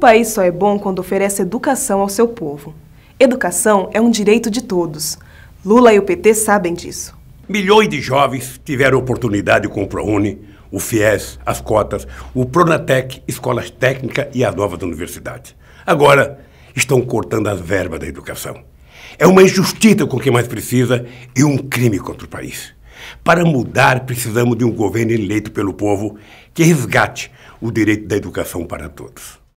país só é bom quando oferece educação ao seu povo. Educação é um direito de todos. Lula e o PT sabem disso. Milhões de jovens tiveram oportunidade com o ProUni, o FIES, as cotas, o Pronatec, escolas técnicas e as novas universidades. Agora estão cortando as verbas da educação. É uma injustiça com quem mais precisa e um crime contra o país. Para mudar, precisamos de um governo eleito pelo povo que resgate o direito da educação para todos.